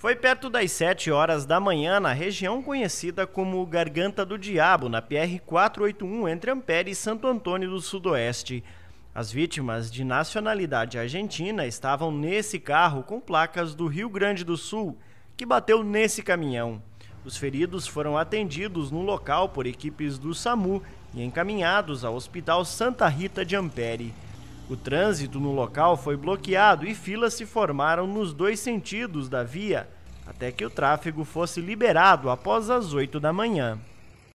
Foi perto das 7 horas da manhã na região conhecida como Garganta do Diabo, na PR-481 entre Ampere e Santo Antônio do Sudoeste. As vítimas de nacionalidade argentina estavam nesse carro com placas do Rio Grande do Sul, que bateu nesse caminhão. Os feridos foram atendidos no local por equipes do SAMU e encaminhados ao Hospital Santa Rita de Ampere. O trânsito no local foi bloqueado e filas se formaram nos dois sentidos da via, até que o tráfego fosse liberado após as 8 da manhã.